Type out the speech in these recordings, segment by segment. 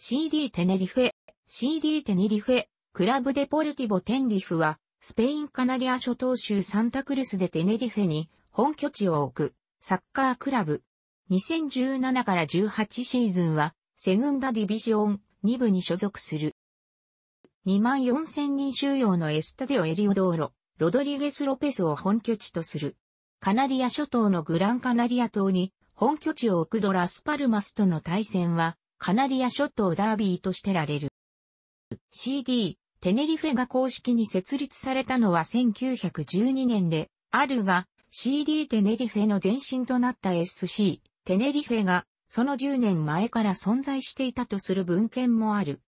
CD テネリフェ、CD テネリフェ、クラブデポルティボテンリフは、スペインカナリア諸島州サンタクルスでテネリフェに本拠地を置くサッカークラブ。2017から18シーズンは、セグンダディビジョン2部に所属する。24000人収容のエスタデオエリオドーロ、ロドリゲス・ロペスを本拠地とする。カナリア諸島のグランカナリア島に本拠地を置くドラスパルマスとの対戦は、カナリア諸島ダービーとしてられる。CD、テネリフェが公式に設立されたのは1912年で、あるが、CD テネリフェの前身となった SC、テネリフェが、その10年前から存在していたとする文献もある。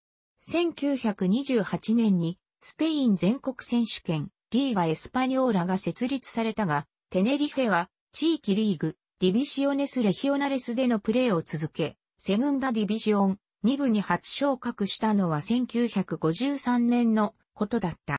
1928年に、スペイン全国選手権、リーガ・エスパニョーラが設立されたが、テネリフェは、地域リーグ、ディビシオネス・レヒオナレスでのプレーを続け、セグンダディビジオン2部に初昇格したのは1953年のことだった。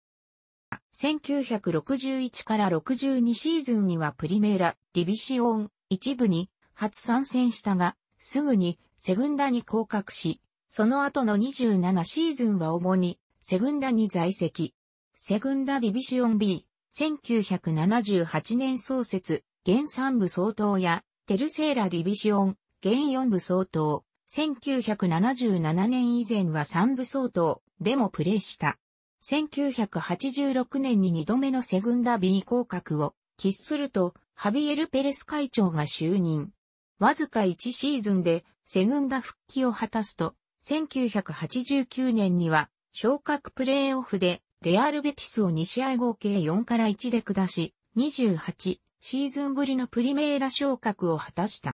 1961から62シーズンにはプリメーラ、ディビジオン1部に初参戦したが、すぐにセグンダに降格し、その後の27シーズンは主にセグンダに在籍。セグンダディビジオン B、1978年創設、原産部総統やテルセーラディビジオン現四部相当、1977年以前は三部相当でもプレーした。1986年に二度目のセグンダ B 降格を喫すると、ハビエル・ペレス会長が就任。わずか一シーズンでセグンダ復帰を果たすと、1989年には昇格プレーオフでレアル・ベティスを2試合合計4から1で下し、28シーズンぶりのプリメーラ昇格を果たした。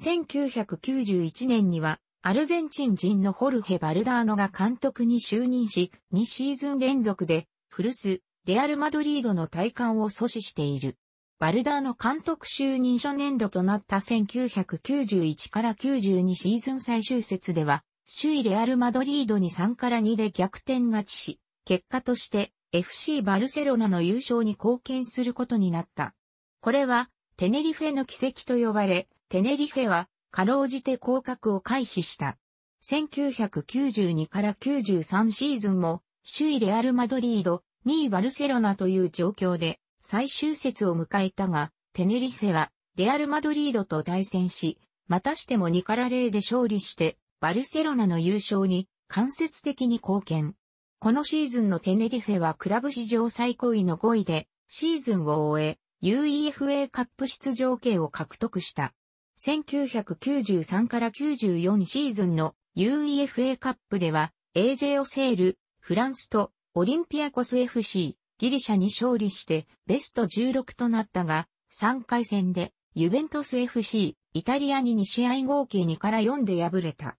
1991年には、アルゼンチン人のホルヘ・バルダーノが監督に就任し、2シーズン連続で、古巣、レアル・マドリードの体感を阻止している。バルダーノ監督就任初年度となった1991から92シーズン最終節では、首位レアル・マドリードに3から2で逆転勝ちし、結果として FC バルセロナの優勝に貢献することになった。これはテネリフェの奇跡と呼ばれ、テネリフェは、かろうじて降格を回避した。1992から93シーズンも、首位レアル・マドリード、2位バルセロナという状況で、最終節を迎えたが、テネリフェは、レアル・マドリードと対戦し、またしても2から0で勝利して、バルセロナの優勝に間接的に貢献。このシーズンのテネリフェはクラブ史上最高位の5位で、シーズンを終え、UEFA カップ出場権を獲得した。1993から94シーズンの UEFA カップでは AJ オセール、フランスとオリンピアコス FC、ギリシャに勝利してベスト16となったが、3回戦でユベントス FC、イタリアに2試合合計2から4で敗れた。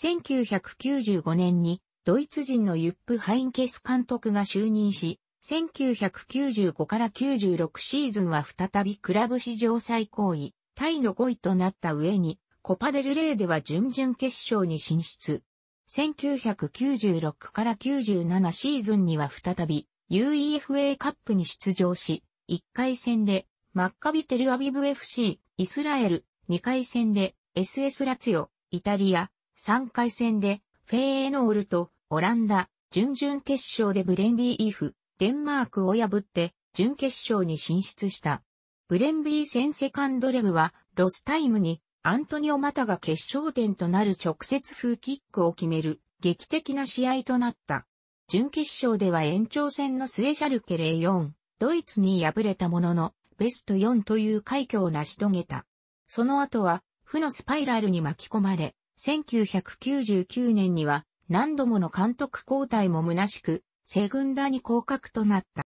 1995年にドイツ人のユップ・ハインケス監督が就任し、1995から96シーズンは再びクラブ史上最高位、タイの5位となった上に、コパデルレーでは準々決勝に進出。1996から97シーズンには再び UEFA カップに出場し、1回戦でマッカビテルアビブ FC、イスラエル、2回戦で SS ラツヨ、イタリア、3回戦でフェーノールとオランダ、準々決勝でブレンビーイフ、デンマークを破って準決勝に進出した。ブレンビー戦セカンドレグは、ロスタイムに、アントニオ・マタが決勝点となる直接風キックを決める、劇的な試合となった。準決勝では延長戦の末シャルケ04、ドイツに敗れたものの、ベスト4という快挙を成し遂げた。その後は、負のスパイラルに巻き込まれ、1999年には何度もの監督交代も虚しく、セグンダに降格となった。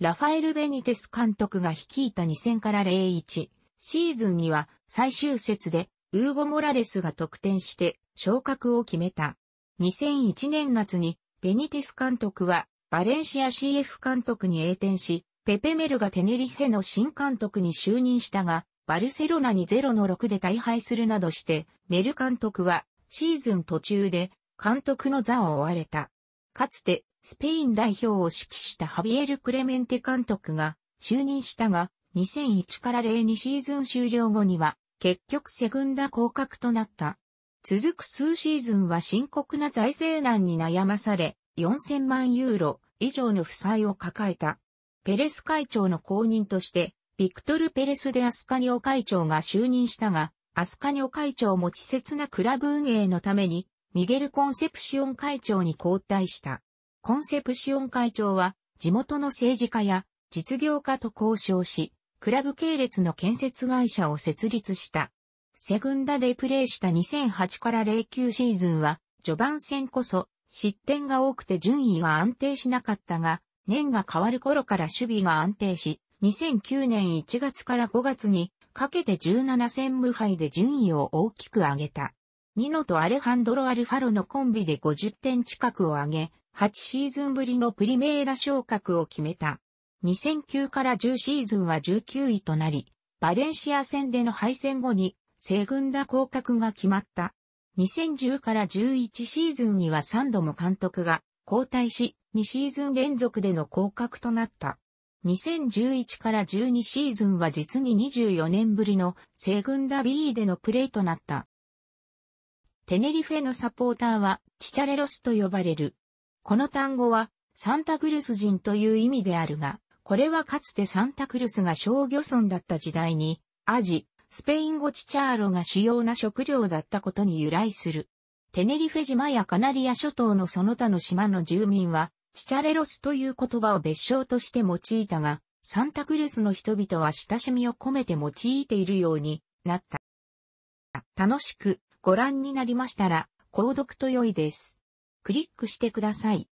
ラファエル・ベニテス監督が率いた2000から01シーズンには最終節でウーゴ・モラレスが得点して昇格を決めた。2001年夏にベニテス監督はバレンシア CF 監督に栄転し、ペペメルがテネリフェの新監督に就任したが、バルセロナに0の6で大敗するなどして、メル監督はシーズン途中で監督の座を追われた。かつてスペイン代表を指揮したハビエル・クレメンテ監督が就任したが、2001から02シーズン終了後には、結局セグンダ降格となった。続く数シーズンは深刻な財政難に悩まされ、4000万ユーロ以上の負債を抱えた。ペレス会長の後任として、ビクトル・ペレスでアスカニオ会長が就任したが、アスカニオ会長も稚拙なクラブ運営のために、ミゲル・コンセプシオン会長に交代した。コンセプシオン会長は、地元の政治家や実業家と交渉し、クラブ系列の建設会社を設立した。セグンダでプレーした2008から09シーズンは、序盤戦こそ、失点が多くて順位が安定しなかったが、年が変わる頃から守備が安定し、2009年1月から5月に、かけて17戦無敗で順位を大きく上げた。ニノとアレハンドロ・アルファロのコンビで50点近くを上げ、8シーズンぶりのプリメーラ昇格を決めた。2009から10シーズンは19位となり、バレンシア戦での敗戦後に、西軍打降格が決まった。2010から11シーズンには3度も監督が交代し、2シーズン連続での降格となった。2011から12シーズンは実に24年ぶりの西軍ダ B でのプレーとなった。テネリフェのサポーターはチチャレロスと呼ばれるこの単語は、サンタクルス人という意味であるが、これはかつてサンタクルスが小漁村だった時代に、アジ、スペイン語チチャーロが主要な食料だったことに由来する。テネリフェ島やカナリア諸島のその他の島の住民は、チチャレロスという言葉を別称として用いたが、サンタクルスの人々は親しみを込めて用いているようになった。楽しくご覧になりましたら、購読と良いです。クリックしてください。